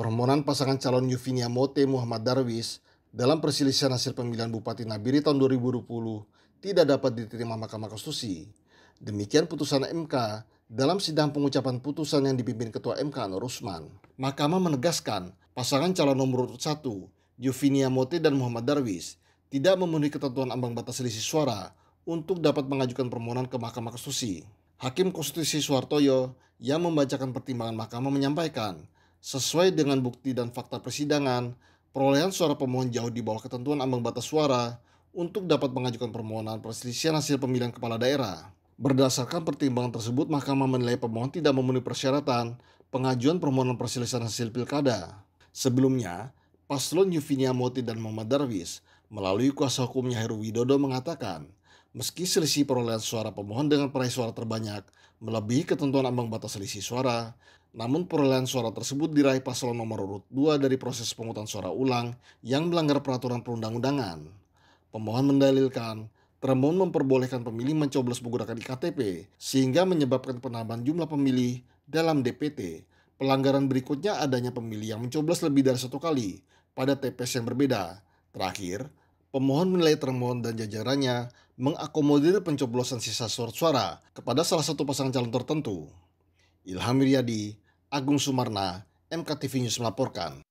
Permohonan pasangan calon Yuvinia Mote Muhammad Darwis dalam perselisihan hasil pemilihan Bupati Nabiri tahun 2020 tidak dapat diterima Mahkamah Konstitusi. Demikian putusan MK dalam sidang pengucapan putusan yang dipimpin Ketua MK Anwar Usman. Mahkamah menegaskan pasangan calon nomor urut 1, Yuvinia Mote dan Muhammad Darwis, tidak memenuhi ketentuan ambang batas selisih suara untuk dapat mengajukan permohonan ke Mahkamah Konstitusi. Hakim Konstitusi Suhartoyo yang membacakan pertimbangan mahkamah menyampaikan Sesuai dengan bukti dan fakta persidangan, perolehan suara pemohon jauh di bawah ketentuan ambang batas suara untuk dapat mengajukan permohonan perselisihan hasil pemilihan kepala daerah. Berdasarkan pertimbangan tersebut, Mahkamah menilai pemohon tidak memenuhi persyaratan pengajuan permohonan perselisihan hasil pilkada. Sebelumnya, paslon Yuvinia Moti dan Muhammad Darwis melalui kuasa hukumnya Heru Widodo mengatakan meski selisih perolehan suara pemohon dengan peraih suara terbanyak melebihi ketentuan ambang batas selisih suara, namun perolehan suara tersebut diraih paslon nomor urut 2 dari proses pemungutan suara ulang yang melanggar peraturan perundang-undangan. Pemohon mendalilkan, termohon memperbolehkan pemilih mencoblos menggunakan IKTP sehingga menyebabkan penambahan jumlah pemilih dalam DPT. Pelanggaran berikutnya adanya pemilih yang mencoblos lebih dari satu kali pada TPS yang berbeda. Terakhir, pemohon menilai termohon dan jajarannya mengakomodir pencoblosan sisa surat suara kepada salah satu pasangan calon tertentu. Ilham Riyadi, Agung Sumarna, MKTV News melaporkan.